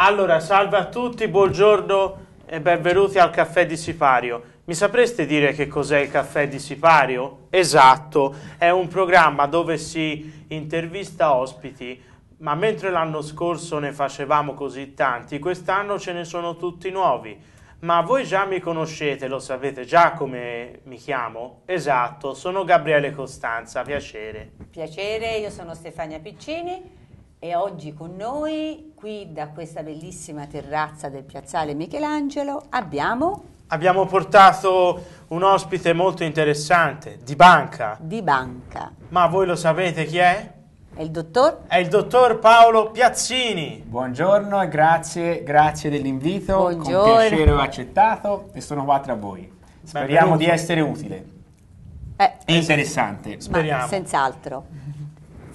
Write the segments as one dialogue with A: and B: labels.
A: Allora, salve a tutti, buongiorno e benvenuti al caffè di Sipario. Mi sapreste dire che cos'è il caffè di Sipario? Esatto, è un programma dove si intervista ospiti, ma mentre l'anno scorso ne facevamo così tanti, quest'anno ce ne sono tutti nuovi. Ma voi già mi conoscete, lo sapete già come mi chiamo? Esatto, sono Gabriele Costanza, piacere.
B: Piacere, io sono Stefania Piccini è oggi con noi, qui da questa bellissima terrazza del piazzale Michelangelo, abbiamo...
A: Abbiamo portato un ospite molto interessante, di banca. Di banca. Ma voi lo sapete chi è? È il dottor? È il dottor Paolo Piazzini. Buongiorno e
C: grazie, grazie dell'invito. Buongiorno. Con piacere ho accettato e sono qua tra voi. Speriamo Benvenuti. di essere utile. Eh, e interessante. Speriamo.
B: Senz'altro.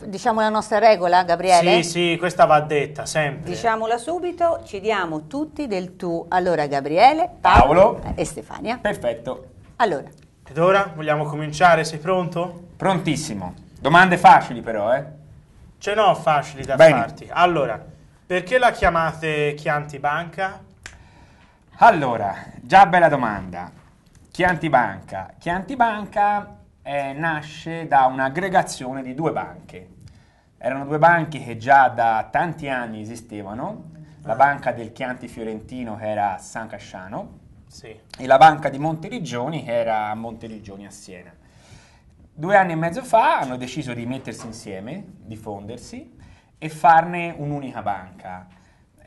B: Diciamo la nostra regola, Gabriele? Sì,
A: sì, questa va detta sempre. Diciamola
B: subito, ci diamo tutti del tu. Allora, Gabriele, Paolo, Paolo eh, e
A: Stefania. Perfetto. Allora. Ed ora vogliamo cominciare, sei pronto? Prontissimo. Domande facili però, eh? Ce n'ho facili da Bene. farti. Allora, perché la chiamate
C: Chianti Banca? Allora, già bella domanda. Chianti Banca. Chianti Banca eh, nasce da un'aggregazione di due banche. Erano due banche che già da tanti anni esistevano, la ah. banca del Chianti Fiorentino che era a San Casciano sì. e la banca di Monteriggioni che era a Monteriggioni a Siena. Due anni e mezzo fa hanno deciso di mettersi insieme, di fondersi e farne un'unica banca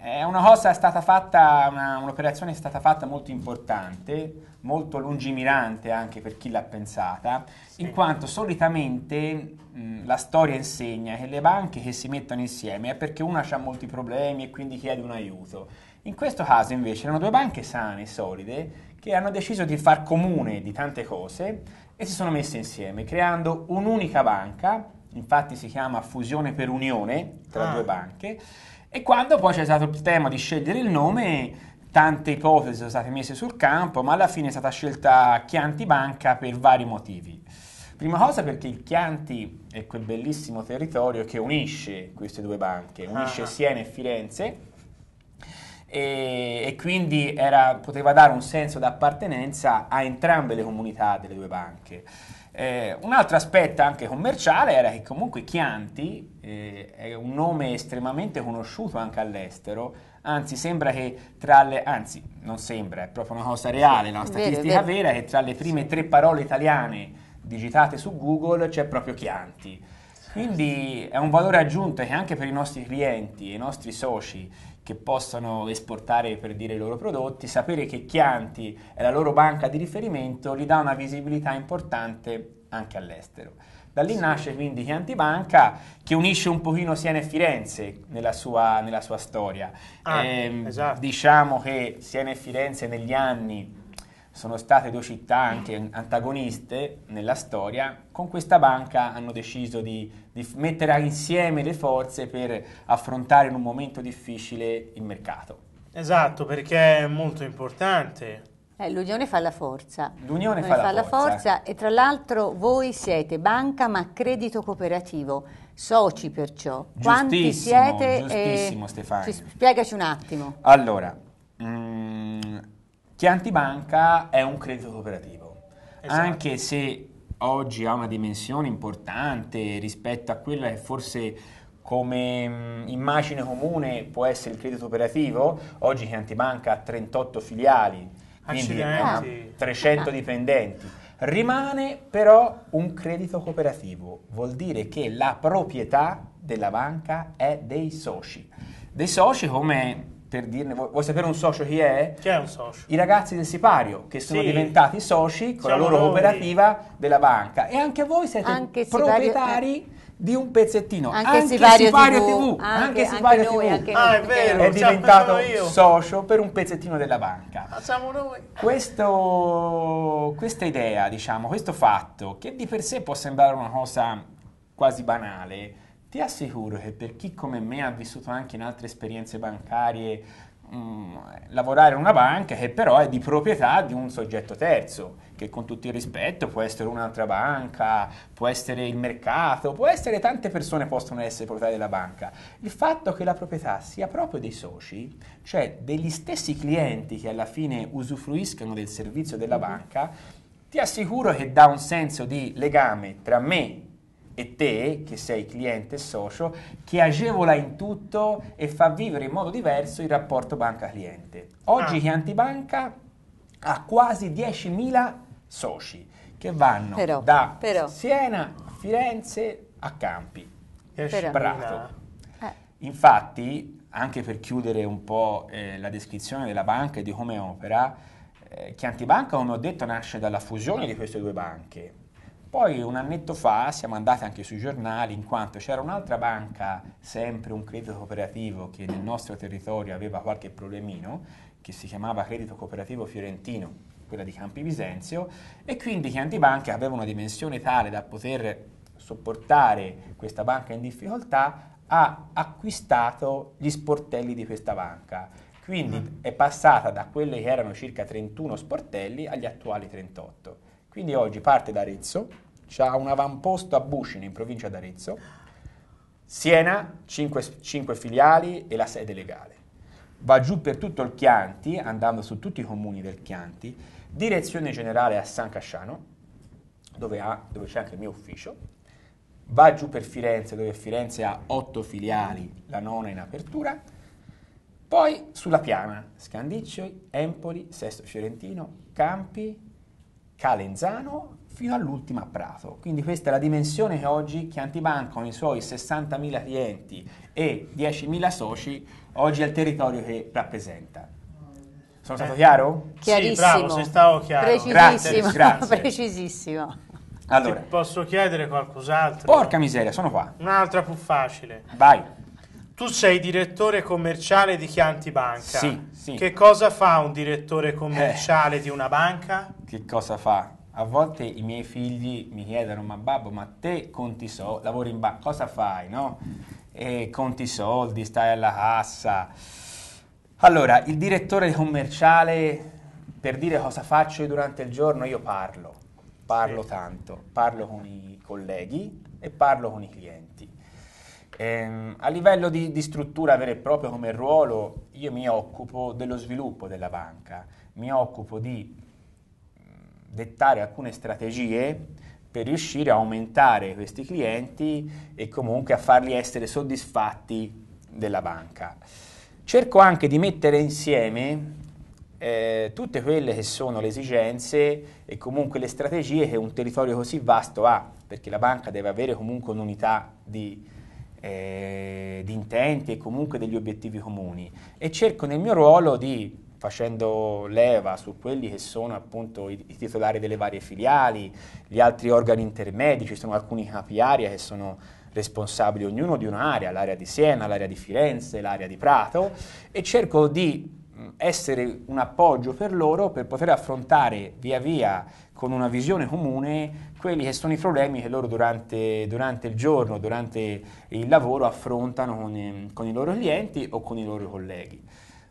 C: eh, è una cosa è stata fatta, una, un'operazione è stata fatta molto importante, molto lungimirante anche per chi l'ha pensata, sì. in quanto solitamente mh, la storia insegna che le banche che si mettono insieme è perché una ha molti problemi e quindi chiede un aiuto. In questo caso invece erano due banche sane, solide, che hanno deciso di far comune di tante cose e si sono messe insieme, creando un'unica banca, infatti si chiama fusione per unione tra ah. due banche, e quando poi c'è stato il tema di scegliere il nome, tante ipotesi sono state messe sul campo, ma alla fine è stata scelta Chianti Banca per vari motivi. Prima cosa perché il Chianti è quel bellissimo territorio che unisce queste due banche, unisce ah. Siena e Firenze e, e quindi era, poteva dare un senso d'appartenenza a entrambe le comunità delle due banche. Eh, un altro aspetto anche commerciale era che comunque Chianti eh, è un nome estremamente conosciuto anche all'estero, anzi sembra che tra le, anzi non sembra, è proprio una cosa reale, una statistica vero, vera che tra le prime tre parole italiane digitate su Google c'è proprio Chianti. Quindi è un valore aggiunto che anche per i nostri clienti, e i nostri soci, che possono esportare per dire i loro prodotti, sapere che Chianti è la loro banca di riferimento gli dà una visibilità importante anche all'estero. Da lì sì. nasce quindi Chianti Banca che unisce un pochino Siena e Firenze nella sua, nella sua storia.
A: Ah, eh, esatto.
C: Diciamo che Siena e Firenze negli anni sono state due città anche antagoniste nella storia, con questa banca hanno deciso di, di, mettere insieme le forze per affrontare in un momento difficile il mercato.
A: Esatto, perché è molto importante.
B: Eh, l'unione fa la forza. L'unione, l'unione fa, la, fa forza. la forza e tra l'altro voi siete banca ma credito cooperativo soci perciò. Quanti siete? Giustissimo, eh, Stefano. Spiegaci un attimo.
C: Allora, Chianti Banca è un credito cooperativo, esatto. anche se oggi ha una dimensione importante rispetto a quella che forse come immagine comune può essere il credito operativo, oggi Chianti Banca ha 38 filiali,
A: quindi ha
C: 300 dipendenti. Rimane però un credito cooperativo, vuol dire che la proprietà della banca è dei soci. Dei soci come per dirne, vuoi, vuoi, sapere un socio chi è? Chi è un socio? I ragazzi del sipario che sono sì. diventati soci con Siamo la loro noi. cooperativa della banca e
B: anche voi siete anche proprietari eh,
C: di un pezzettino, anche, anche Sipario, sipario TV, TV, anche, anche Sipario anche noi, TV, anche ah, è, vero, è diventato socio per un pezzettino della banca.
A: Facciamo noi.
C: Questo, questa idea, diciamo, questo fatto che di per sé può sembrare una cosa quasi banale, ti assicuro che per chi come me ha vissuto anche in altre esperienze bancarie, mh, mm, lavorare in una banca che però è di proprietà di un soggetto terzo, che con tutto il rispetto può essere un'altra banca, può essere il mercato, può essere tante persone possono essere proprietari della banca. Il fatto che la proprietà sia proprio dei soci, cioè degli stessi clienti che alla fine usufruiscono del servizio della banca, ti assicuro che dà un senso di legame tra me e te, che sei cliente e socio, che agevola in tutto e fa vivere in modo diverso il rapporto banca-cliente. Oggi ah. Chiantibanca ha quasi 10.000 soci che vanno però, da però. Siena Firenze a Campi.
B: Prato. Eh.
C: Infatti, anche per chiudere un po' eh, la descrizione della banca e di come opera, eh, Chiantibanca, come ho detto, nasce dalla fusione di queste due banche poi un annetto fa siamo andati anche sui giornali in quanto c'era un'altra banca, sempre un credito cooperativo che nel nostro territorio aveva qualche problemino, che si chiamava Credito Cooperativo Fiorentino, quella di Campi Bisenzio, e quindi che Antibanca aveva una dimensione tale da poter sopportare questa banca in difficoltà, ha acquistato gli sportelli di questa banca. Quindi mm. è passata da quelli che erano circa 31 sportelli agli attuali 38 quindi oggi parte da Arezzo, ha un avamposto a Buscine in provincia d'Arezzo, Siena, 5, 5 filiali e la sede legale. Va giù per tutto il Chianti, andando su tutti i comuni del Chianti, direzione generale a San Casciano, dove, ha, dove, c'è anche il mio ufficio, va giù per Firenze, dove Firenze ha 8 filiali, la nona in apertura, poi sulla piana, Scandiccio, Empoli, Sesto Fiorentino, Campi, Calenzano fino all'ultima a Prato. Quindi questa è la dimensione che oggi Chiantibanco con i suoi 60.000 clienti e 10.000 soci oggi è il territorio che rappresenta. Sono stato eh, chiaro?
A: Chiarissimo. Sì, bravo, sei stato chiaro.
B: Precisissimo. Grazie, grazie. Precisissimo.
C: Allora, Ti posso chiedere qualcos'altro? Porca miseria, sono qua.
A: Un'altra più facile. Vai. Tu sei direttore commerciale di Chianti Banca. Sì,
C: sì. Che cosa fa un direttore eh. commerciale eh. di una banca? Che cosa fa? A volte i miei figli mi chiedono, ma babbo, ma te conti soldi, lavori in banca, cosa fai, no? E eh, conti soldi, stai alla cassa. Allora, il direttore commerciale, per dire cosa faccio durante il giorno, io parlo. Parlo sì. tanto, parlo con i colleghi e parlo con i clienti Ehm, a livello di, di struttura vera e propria come ruolo, io mi occupo dello sviluppo della banca, mi occupo di mm, dettare alcune strategie per riuscire a aumentare questi clienti e comunque a farli essere soddisfatti della banca. Cerco anche di mettere insieme eh, tutte quelle che sono le esigenze e comunque le strategie che un territorio così vasto ha, perché la banca deve avere comunque un'unità di, eh, di intenti e comunque degli obiettivi comuni e cerco nel mio ruolo di facendo leva su quelli che sono appunto i, i, titolari delle varie filiali, gli altri organi intermedi, ci sono alcuni capi area che sono responsabili ognuno di un'area, l'area di Siena, l'area di Firenze, l'area di Prato e cerco di essere un appoggio per loro per poter affrontare via via con una visione comune quelli che sono i problemi che loro durante, durante il giorno, durante il lavoro affrontano con, con i loro clienti o con i loro colleghi.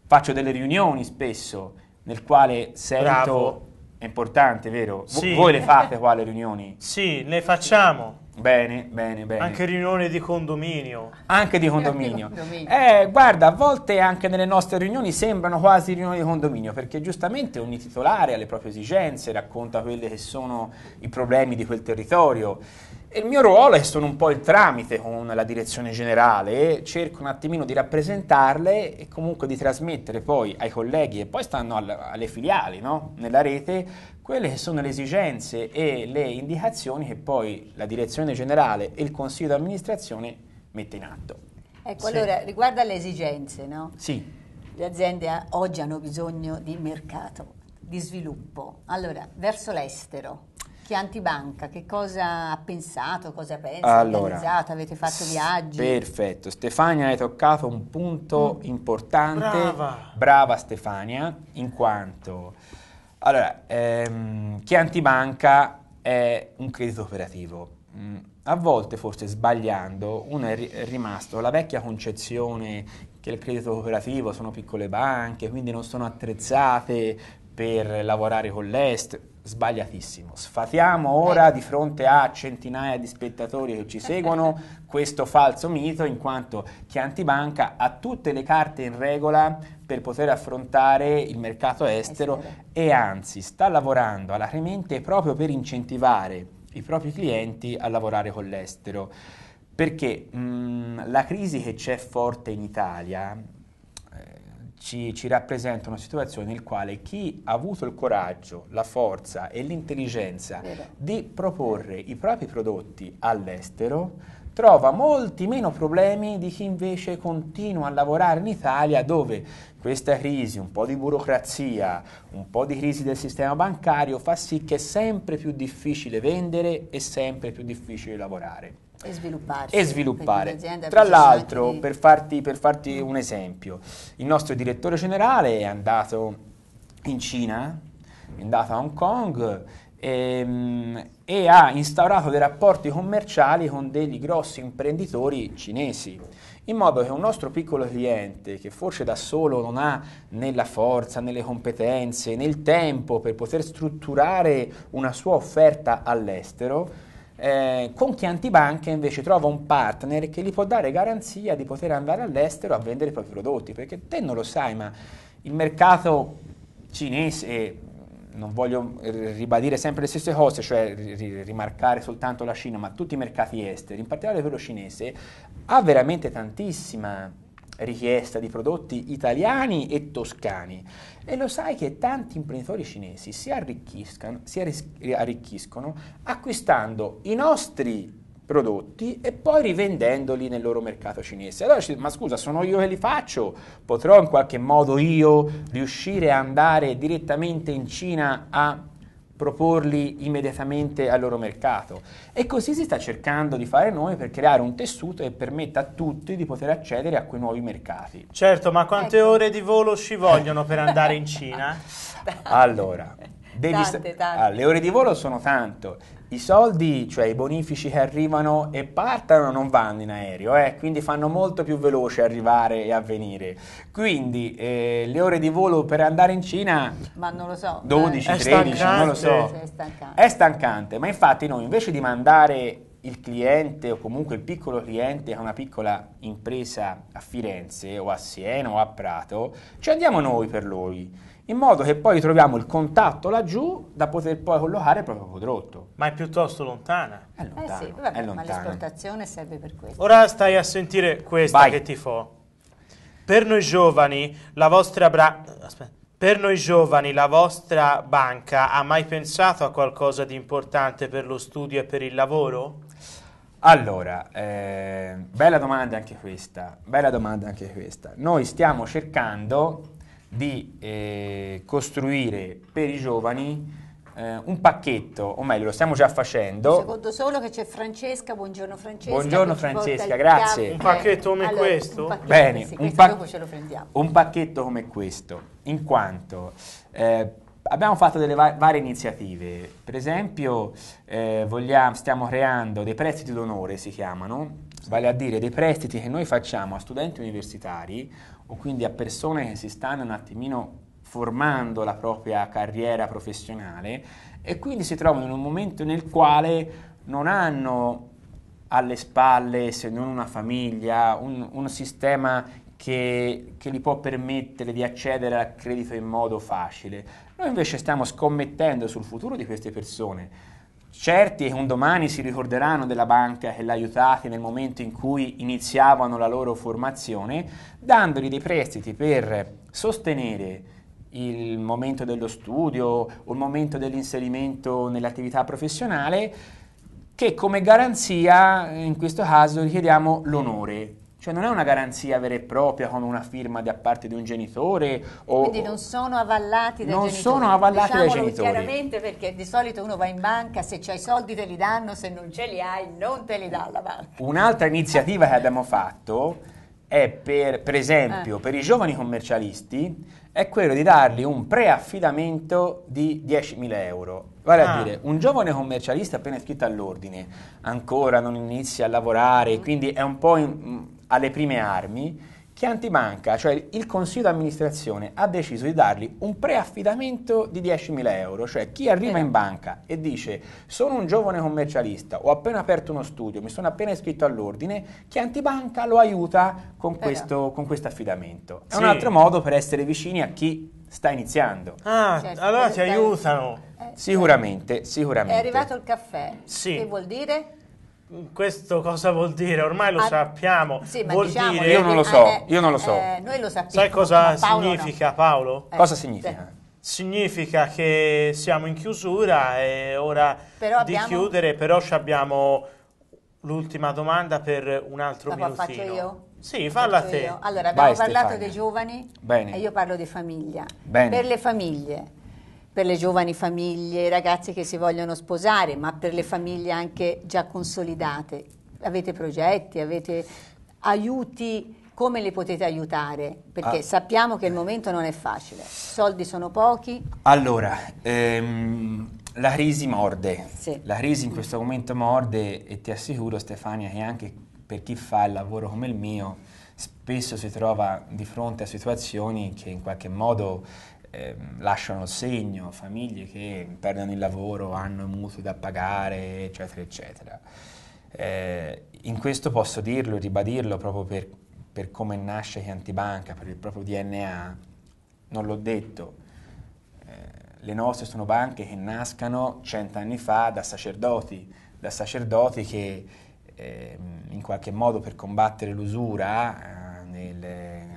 C: Faccio delle riunioni spesso nel quale sento... Bravo è importante, vero? Sì. Voi le fate qua le riunioni? Sì, le facciamo. Bene, bene, bene. Anche riunioni di condominio. Anche di condominio. Eh, guarda, a volte anche nelle nostre riunioni sembrano quasi riunioni di condominio, perché giustamente ogni titolare ha le proprie esigenze, racconta quelli che sono i problemi di quel territorio. E il mio ruolo è sono un po' il tramite con la direzione generale, cerco un attimino di rappresentarle e comunque di trasmettere poi ai colleghi e poi stanno al, alle filiali no? nella rete quelle che sono le esigenze e le indicazioni che poi la direzione generale e il consiglio di amministrazione mette in atto.
B: Ecco, sì. allora riguardo alle esigenze, no? Sì. Le aziende oggi hanno bisogno di mercato, di sviluppo. Allora, verso l'estero, Chianti Banca, che cosa ha pensato, cosa pensa, allora, organizzato, avete fatto viaggi? Perfetto,
C: Stefania hai toccato un punto mm. importante. Brava. Brava Stefania, in quanto... Allora, ehm, Chianti Banca è un credito operativo. Mm, a volte, forse sbagliando, uno è, rimasto la vecchia concezione che il credito cooperativo sono piccole banche, quindi non sono attrezzate per lavorare con l'est sbagliatissimo. Sfatiamo ora eh. di fronte a centinaia di spettatori che ci seguono questo falso mito in quanto Chianti Banca ha tutte le carte in regola per poter affrontare il mercato eh estero e anzi sta lavorando alacremente proprio per incentivare i propri clienti a lavorare con l'estero. Perché mh, mm, la crisi che c'è forte in Italia ci, ci rappresenta una situazione nel quale chi ha avuto il coraggio, la forza e l'intelligenza di proporre i propri prodotti all'estero trova molti meno problemi di chi invece continua a lavorare in Italia dove questa crisi, un po' di burocrazia, un po' di crisi del sistema bancario fa sì che è sempre più difficile vendere e sempre più difficile lavorare.
B: E svilupparsi. E sviluppare. Tra l'altro,
C: di... per, farti, per farti un esempio, il nostro direttore generale è andato in Cina, è andato a Hong Kong e, ehm, e, ha instaurato dei rapporti commerciali con degli grossi imprenditori cinesi, in modo che un nostro piccolo cliente, che forse da solo non ha né la forza, né le competenze, né il tempo per poter strutturare una sua offerta all'estero, eh, con chi Antibanca invece trova un partner che gli può dare garanzia di poter andare all'estero a vendere i propri prodotti, perché te non lo sai, ma il mercato cinese, non voglio ribadire sempre le stesse cose, cioè rimarcare soltanto la Cina, ma tutti i mercati esteri, in particolare quello cinese, ha veramente tantissima richiesta di prodotti italiani e toscani. E lo sai che tanti imprenditori cinesi si arricchiscono, si arricchiscono acquistando i nostri prodotti e poi rivendendoli nel loro mercato cinese. Allora ci ma scusa, sono io che li faccio? Potrò in qualche modo io riuscire a andare direttamente in Cina a proporli immediatamente al loro mercato. E così si sta cercando di fare noi per creare un tessuto che permetta a tutti di poter accedere a quei nuovi mercati. Certo, ma quante ecco. ore di volo ci vogliono per andare in Cina? allora, Devi tante, tante. Ah, le ore di volo sono tanto. I soldi, cioè i bonifici che arrivano e partono, non vanno in aereo, eh, quindi fanno molto più veloce arrivare e avvenire. Quindi eh, le ore di volo per andare in Cina,
B: ma non lo so, 12, 13,
C: stancante. non lo so, è stancante. è stancante. Ma infatti noi invece di mandare il cliente o comunque il piccolo cliente ha una piccola impresa a Firenze o a Siena o a Prato, ci andiamo noi per lui, in modo che poi troviamo il contatto laggiù da poter poi collocare il proprio prodotto.
A: Ma è piuttosto lontana. È
B: lontana. Eh sì, vabbè, è lontana. ma l'esportazione serve per questo.
A: Ora stai a sentire questa Vai. che ti fa. Per noi giovani la vostra
C: bra... Aspetta.
A: Per noi giovani la vostra banca ha mai pensato a qualcosa di importante per lo studio e per il lavoro?
C: Allora, eh, bella domanda anche questa, bella domanda anche questa. Noi stiamo cercando di eh, costruire per i giovani eh, un pacchetto, o meglio lo stiamo già facendo. Secondo
B: solo che c'è Francesca, buongiorno Francesca. Buongiorno Francesca, grazie. Un pacchetto come allora, questo? Un pacchetto, Bene, questo un, pac- ce lo prendiamo.
C: un pacchetto come questo, in quanto eh, Abbiamo fatto delle va- varie iniziative, per esempio eh, vogliamo, stiamo creando dei prestiti d'onore, si chiamano, vale a dire dei prestiti che noi facciamo a studenti universitari o quindi a persone che si stanno un attimino formando la propria carriera professionale e quindi si trovano in un momento nel quale non hanno alle spalle, se non una famiglia, un, un sistema che, che gli può permettere di accedere al credito in modo facile. Noi invece stiamo scommettendo sul futuro di queste persone certi che un domani si ricorderanno della banca che l'ha aiutata nel momento in cui iniziavano la loro formazione, dandogli dei prestiti per sostenere il momento dello studio o il momento dell'inserimento nell'attività professionale, che come garanzia in questo caso richiediamo l'onore, cioè non è una garanzia vera e propria con una firma da parte di un genitore. O, Quindi non
B: sono avallati dai non genitori. Non sono avallati Diciamolo dai genitori. chiaramente perché di solito uno va in banca, se c'hai i soldi te li danno, se non ce li hai non te li dà la banca.
C: Un'altra iniziativa che abbiamo fatto è per, per esempio, eh. per i giovani commercialisti, è quello di dargli un preaffidamento di 10.000 euro. Vale ah. a dire, un giovane commercialista appena iscritto all'ordine, ancora non inizia a lavorare, mm. quindi è un po' in, alle prime armi che Antibanca, cioè il consiglio di amministrazione, ha deciso di dargli un preaffidamento di 10.000 euro, cioè chi arriva in banca e dice sono un giovane commercialista, ho appena aperto uno studio, mi sono appena iscritto all'ordine, che Antibanca lo aiuta con questo, con questo affidamento. È sì. un altro modo per essere vicini a chi sta iniziando. Ah, certo, allora ti aiutano. Eh, sicuramente, certo. sicuramente. È
B: arrivato il caffè, sì. che vuol dire?
C: questo cosa vuol dire? Ormai
B: lo ah,
A: sappiamo. Sì, vuol diciamo, dire... Io non lo
B: so, eh, io non lo so. Eh, noi lo sappiamo. Sai cosa cioè, Paolo significa
A: no. Paolo? Eh, cosa significa? Sì. Significa che siamo in chiusura, è ora
B: però di abbiamo... chiudere,
A: però abbiamo l'ultima domanda per un altro La minutino. La faccio io?
B: Sì, falla te. Io. Allora, abbiamo Vai, parlato Stefania. dei giovani Bene. e io parlo di famiglia. Bene. Per le famiglie per le giovani famiglie, i ragazzi che si vogliono sposare, ma per le famiglie anche già consolidate? Avete progetti, avete aiuti? Come le potete aiutare? Perché ah. sappiamo che il momento non è facile, i soldi sono pochi.
C: Allora, ehm, la crisi morde, sì. la crisi in questo momento morde e ti assicuro Stefania che anche per chi fa il lavoro come il mio spesso si trova di fronte a situazioni che in qualche modo Ehm, lasciano il segno, famiglie che perdono il lavoro, hanno mutui da pagare, eccetera, eccetera. Eh, in questo posso dirlo e ribadirlo proprio per, per come nasce Antibanca, per il proprio DNA, non l'ho detto, eh, le nostre sono banche che nascano cent'anni fa da sacerdoti, da sacerdoti che eh, in qualche modo per combattere l'usura eh, nel,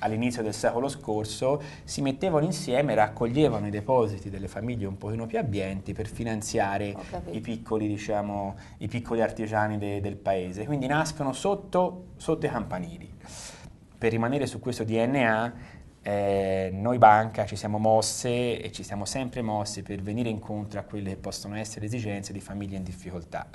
C: all'inizio del secolo scorso si mettevano insieme raccoglievano i depositi delle famiglie un pochino più abbienti per finanziare i piccoli, diciamo, i piccoli, artigiani de, del paese. Quindi nascono sotto, sotto, i campanili. Per rimanere su questo DNA, eh, noi banca ci siamo mosse e ci siamo sempre mosse per venire incontro a quelle che possono essere esigenze di famiglie in difficoltà.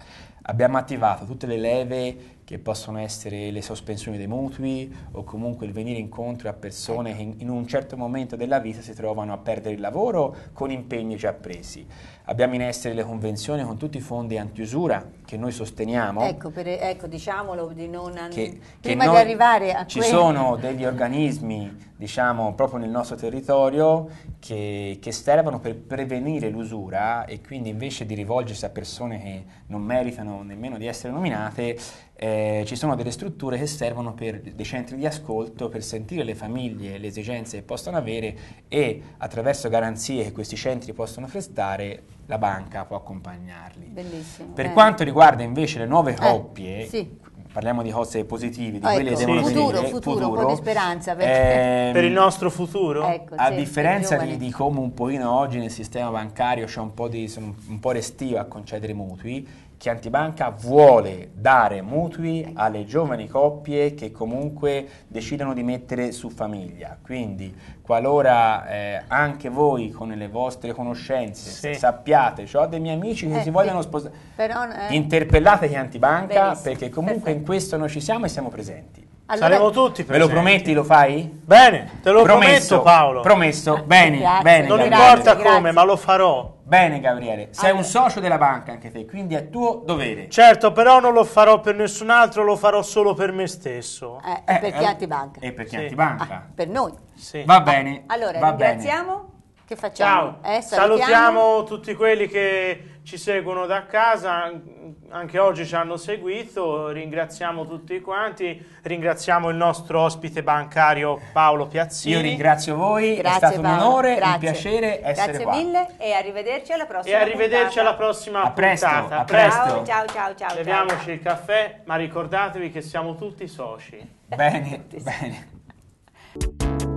C: Abbiamo attivato tutte le leve che possono essere le sospensioni dei mutui o comunque il venire incontro a persone che in, un certo momento della vita si trovano a perdere il lavoro con impegni già presi. Abbiamo in essere le convenzioni con tutti i fondi antiusura che noi sosteniamo. Ecco,
B: per, ecco diciamolo, di non an... che, prima che di arrivare a questo. Ci quello. sono
C: degli organismi, diciamo, proprio nel nostro territorio che, che servono per prevenire l'usura e quindi invece di rivolgersi a persone che non meritano nemmeno di essere nominate, eh, ci sono delle strutture che servono per dei centri di ascolto per sentire le famiglie, le esigenze che possono avere e attraverso garanzie che questi centri possono prestare la banca può accompagnarli. Bellissimo. Per eh. quanto riguarda invece le nuove eh, coppie, eh, sì parliamo di cose positive, di oh, quelle ecco. che devono sì. futuro, venire, futuro, futuro, un po' di speranza perché... ehm, per il nostro futuro. Ecco, a sì, differenza di, di, come un pochino oggi nel sistema bancario c'è un po', di, un po' restivo a concedere mutui, Chiantibanca vuole dare mutui alle giovani coppie che comunque decidono di mettere su famiglia. Quindi qualora eh, anche voi con le vostre conoscenze sì. sappiate, cioè ho cioè, dei miei amici che eh, si vogliono sposare,
B: però, eh,
C: interpellate Chiantibanca perché comunque questo noi ci siamo e siamo presenti. Allora, Saremo tutti presenti. Me lo prometti, lo fai? Bene, te lo promesso, prometto Paolo. Promesso, ah, bene, grazie, bene. Non Gabriele. importa grazie. come, ma lo farò. Bene Gabriele,
A: sei allora. un socio della banca anche te, quindi è
B: tuo
C: dovere.
A: Certo, però non lo farò per nessun altro, lo farò solo per me stesso. Eh,
B: eh, e per eh, chi eh, antibanca.
A: E per chi sì. antibanca. Ah, per noi. Sì. Va
C: bene.
B: allora, va ringraziamo. Bene. Che facciamo? Ciao. Eh, salutiamo. salutiamo
A: tutti quelli che ci seguono da casa, anche oggi ci hanno seguito, ringraziamo tutti quanti, ringraziamo il nostro ospite bancario Paolo Piazzini. Io ringrazio voi, Grazie, è stato Paolo. un onore, Grazie. un piacere essere Grazie qua. mille
B: e arrivederci alla prossima E arrivederci puntata. alla
A: prossima a presto, puntata. A presto. Ciao,
B: ciao, ciao, ciao. Beviamoci
A: il caffè, ma ricordatevi che siamo tutti soci.
C: Bene, tutti bene.